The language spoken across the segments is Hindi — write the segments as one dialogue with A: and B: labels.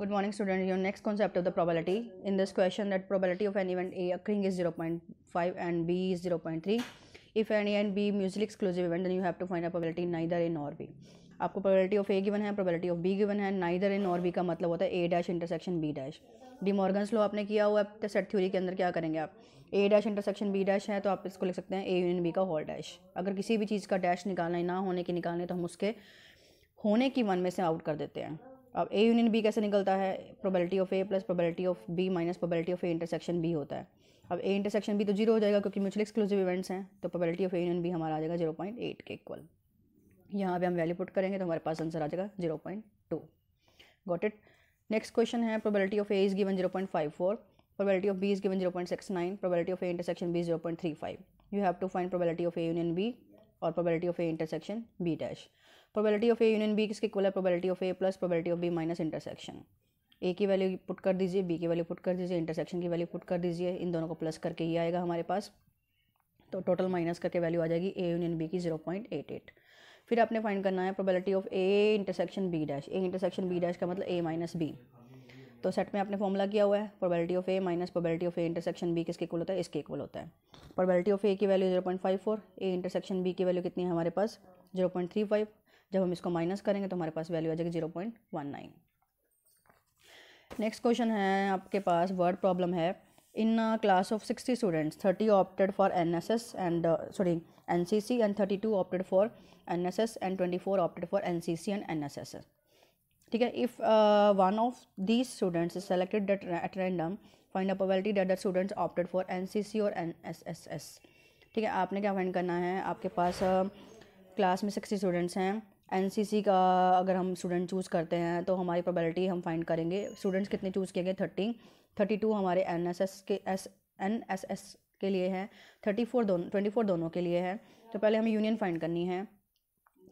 A: Good morning students. Your next concept of the probability. In this question that probability of an event A occurring is 0.5 and B is 0.3. If any and B mutually exclusive event then you have to find a probability neither A nor B. आपको प्रोबेबिलिटी ऑफ ए गिवन है प्रोबेबिलिटी ऑफ बी गिवन है नाइदर ए नॉर बी का मतलब होता है A dash intersection B dash De Morgan's law आपने किया हुआ है सेट थ्योरी के अंदर क्या करेंगे आप A dash intersection B dash है तो आप इसको लिख सकते हैं ए यूनियन बी का होल डैश अगर किसी भी चीज़ का डैश निकालना है ना होने की निकालने तो हम उसके होने की वन में से आउट कर देते हैं अब ए यूनियन बी कैसे निकलता है probability of A plus probability of B minus probability of A intersection B होता है अब ए इंटरसेक्शन बी तो जीरो हो जाएगा क्योंकि म्यूचुअल एक्सक्लूसिव इवेंट्स हैं तो probability of A union B हमारा आ जाएगा जीरो पॉइंट एट के इक्वल यहाँ पर हम वैल्यू पुट करेंगे तो हमारे पास आंसर आ जाएगा zero point two got it next question है probability of A is given zero point five four probability of B is given zero point six nine probability of A intersection B zero point three five you have to find probability of A union B और probability of A intersection B dash probability of A union B किसके इक्वल है probability of A plus probability of B minus intersection A की वैल्यू पुट कर दीजिए बी की वैल्यू पुट कर दीजिए इंटरसेक्शन की वैल्यू पुट कर दीजिए इन दोनों को प्लस करके ही आएगा हमारे पास तो टोटल माइनस करके वैल्यू आ जाएगी ए यूनियन बी की जीरो पॉइंट एट एट फिर आपने फाइंड करना है probability of A intersection B dash A intersection B dash का मतलब ए माइनस बी तो सेट में आपने फॉर्मूला किया हुआ है probability of A minus probability of A intersection B किसके इक्वल होता है इसके इक्वल होता है प्रोबेबिलिटी ऑफ ए की value zero point five four A intersection B की वैल्यू कितनी है हमारे पास जीरो पॉइंट थ्री फाइव जब हम इसको माइनस करेंगे तो हमारे पास वैल्यू आ जाएगी zero point one nine next question है आपके पास वर्ड प्रॉब्लम है in class of sixty students thirty opted for N S S and sorry N C C and thirty two opted for N S S and twenty four opted for N C C and N S S ठीक है if one of these students is selected at random find a that the students opted for N C C और एन एस एस एस ठीक है आपने क्या फाइंड करना है आपके पास क्लास uh, में सिक्सटी स्टूडेंट्स हैं एन का अगर हम स्टूडेंट चूज़ करते हैं तो हमारी प्रोबेबिलिटी हम फाइंड करेंगे स्टूडेंट्स कितने चूज़ किए गए थर्टी थर्टी टू हमारे एन के एस एन के लिए हैं थर्टी फोर दोनों ट्वेंटी फोर दोनों के लिए है तो पहले हमें यूनियन फाइंड करनी है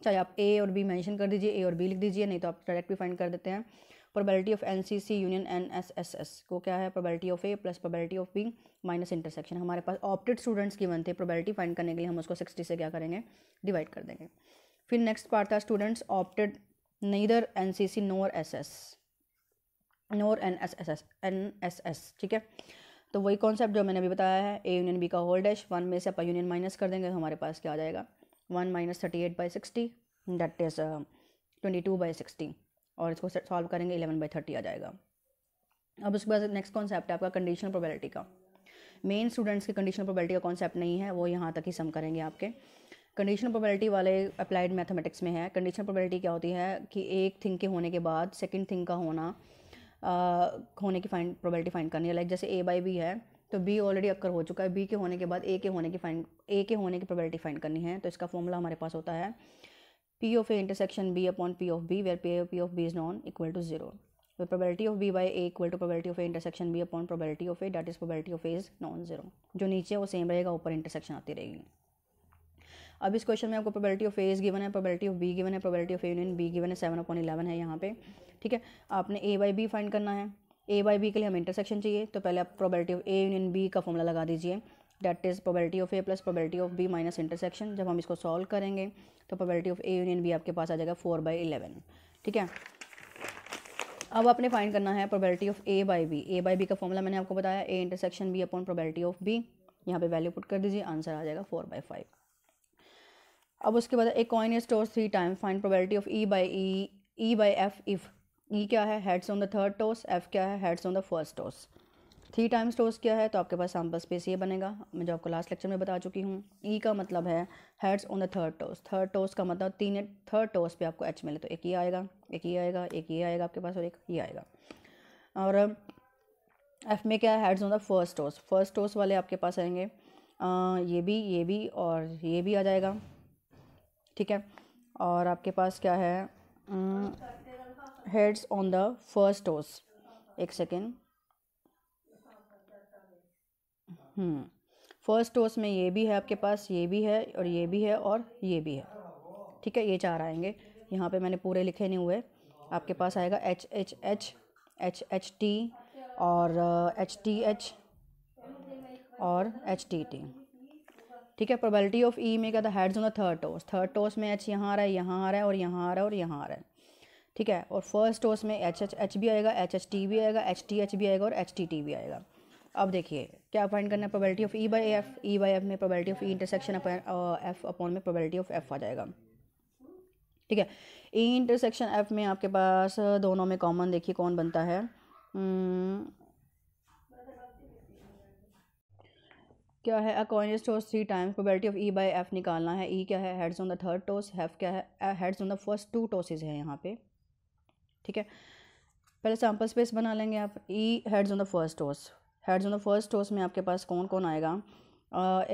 A: चाहे आप ए और बी मेंशन कर दीजिए ए और बी लिख दीजिए नहीं तो आप डायरेक्ट भी फाइंड कर देते हैं probability of N C C union N S S S को क्या है probability of A plus probability of B minus intersection हमारे पास ऑप्टेड स्टूडेंट्स की वन हैं प्रोबेबिलिटी फाइंड करने के लिए हम उसको सिक्सटी से क्या करेंगे डिवाइड कर देंगे फिर नेक्स्ट पार्ट था students opted neither N C C nor S S nor N S S S N S S ठीक है तो वही कॉन्सेप्ट जो मैंने अभी बताया है ए यूनियन बी का होल डैश वन में से अपन यूनियन माइनस कर देंगे तो हमारे पास क्या आ जाएगा one minus thirty eight by sixty that is twenty two by sixty और इसको सॉल्व करेंगे इलेवन बाई थर्टी आ जाएगा अब उसके बाद नेक्स्ट कॉन्सेप्ट है आपका कंडीशनल प्रोबेबिलिटी का मेन स्टूडेंट्स की कंडीशनल प्रोबेबिलिटी का कॉन्सेप्ट नहीं है वो यहाँ तक ही सम करेंगे आपके कंडीशनल प्रोबेबिलिटी वाले अप्लाइड मैथमेटिक्स में है कंडीशनल प्रोबेबिलिटी क्या होती है कि एक थिंग के होने के बाद सेकेंड थिंग का होना आ, होने की फाइन प्रोबेबिलिटी फाइंड करनी है लाइक जैसे ए बाई बी है तो बी ऑलरेडी अक्कर हो चुका है बी के होने के बाद ए के होने की फाइन ए के होने की प्रोबेबिलिटी फाइंड करनी है तो इसका फॉर्मूला हमारे पास होता है P of A intersection B upon P of B where P P of B is non equal to zero तो probability of B by A equal to probability of A intersection B upon probability of A that is probability of A is non zero जो नीचे वो सेम रहेगा ऊपर इंटरसेक्शन आती रहेगी अब इस क्वेश्चन में आपको probability of A is given है प्रोबेबिलिटी ऑफ बी गिवन है probability of union B given है सेवन अपॉन इलेवन है यहाँ पे ठीक है आपने ए बाई बी फाइंड करना है ए बाई बी के लिए हमें इंटरसेक्शन चाहिए तो पहले आप probability of A union B का फॉर्मूला लगा दीजिए that is probability of A plus probability of B minus intersection जब हम इसको सॉल्व करेंगे तो probability of A union B आपके पास आ जाएगा फोर बाई इलेवन ठीक है अब आपने फाइंड करना है probability of A by B A by B का फॉर्मूला मैंने आपको बताया A intersection B upon probability of B यहाँ पे वैल्यू पुट कर दीजिए आंसर आ जाएगा फोर बाई फाइव अब उसके बाद एक coin is toss three time fine probability of E by E E by F if E क्या है heads on the third toss F क्या है heads on the first toss three times toss क्या है तो आपके पास सैम्पल स्पेस ये बनेगा मैं जो आपको लास्ट लेक्चर में बता चुकी हूँ ई e का मतलब है heads on the third toss third toss का मतलब तीन थर्ड टॉस पे आपको एच मिले तो एक ये e आएगा एक ये e आएगा एक ये आएगा आपके पास और एक ये आएगा और एफ में क्या है heads on the first toss first toss वाले आपके पास आएंगे आ, ये भी ये भी और ये भी आ जाएगा ठीक है और आपके पास क्या है heads on the first toss एक सेकेंड फर्स्ट डोज में ये भी है आपके पास ये भी है और ये भी है और ये भी है ठीक है ये चार आएंगे यहाँ पे मैंने पूरे लिखे नहीं हुए आपके पास आएगा H H H H H T और एच टी एच और एच टी टी ठीक है प्रोबेबिलिटी ऑफ ई में क्या था हेड्स होगा थर्ड टॉस थर्ड टॉस में एच यहाँ आ रहा है यहाँ आ रहा है और यहाँ आ रहा है और यहाँ आ रहा है ठीक है और फर्स्ट टॉस में एच एच एच भी आएगा एच एच टी भी आएगा एच टी एच भी आएगा और एच टी टी भी आएगा अब देखिए क्या फाइंड करना है probability of E by F E by F में probability of E intersection F upon में प्रोबेबिलिटी ऑफ एफ आ जाएगा ठीक है ई इंटरसेक्शन एफ में आपके पास दोनों में कॉमन देखिए कौन बनता है hmm, क्या है a toss three times probability of E by F निकालना है ई e क्या है heads on the third toss F क्या है heads on the first two tosses है यहाँ पे ठीक है पहले सैम्पल स्पेस बना लेंगे आप E heads on the first toss heads on the first toss में आपके पास कौन कौन आएगा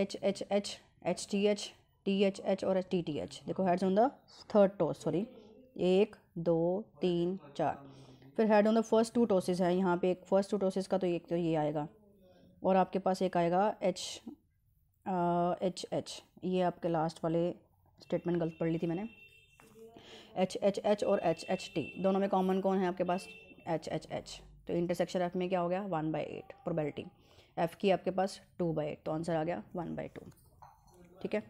A: H H H H T H T H H और टी टी एच देखो heads on the third toss sorry एक दो तीन चार फिर head on the first two tosses है यहाँ पे एक फर्स्ट टू टॉसेज का तो एक तो ये आएगा और आपके पास एक आएगा एच एच एच ये आपके लास्ट वाले स्टेटमेंट गलत पढ़ ली थी मैंने एच एच एच और एच एच टी दोनों में कॉमन कौन है आपके पास एच एच एच तो इंटरसेक्शन एफ में क्या हो गया one by eight probability F की आपके पास टू बाई एट तो आंसर आ गया वन बाई टू ठीक है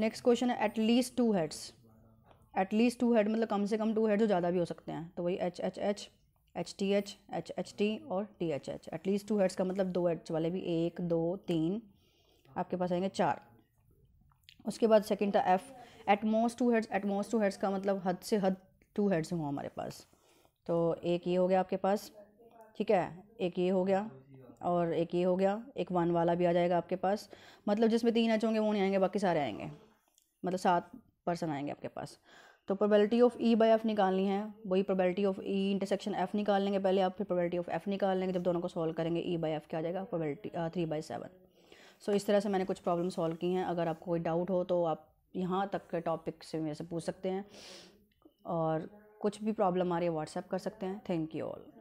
A: नेक्स्ट क्वेश्चन है at least two heads at least two head मतलब कम से कम टू हेड जो ज़्यादा भी हो सकते हैं तो वही H H H H T H H H T और T H H at least two heads का मतलब दो एच वाले भी एक दो तीन आपके पास आएंगे चार उसके बाद सेकेंड था F at most two heads at most two heads का मतलब हद से हद टू हेड्स हों हमारे पास तो एक ये हो गया आपके पास ठीक है एक ये हो गया और एक ये हो गया एक वन वाला भी आ जाएगा आपके पास मतलब जिसमें तीन एच होंगे वो नहीं आएंगे बाकी सारे आएंगे मतलब सात पर्सन आएंगे आपके पास तो probability of E by F निकालनी है वही probability of E intersection F निकाल लेंगे पहले आप फिर प्रोबेबिलिटी ऑफ एफ़ निकाल लेंगे जब दोनों को सॉल्व करेंगे ई बाई एफ़ क्या आ जाएगा probability three by seven so इस तरह से मैंने कुछ प्रॉब्लम सॉल्व की हैं अगर आपको कोई डाउट हो तो आप यहाँ तक के टॉपिक से मेरे से पूछ सकते हैं और कुछ भी प्रॉब्लम आ रही है व्हाट्सएप कर सकते हैं थैंक यू ऑल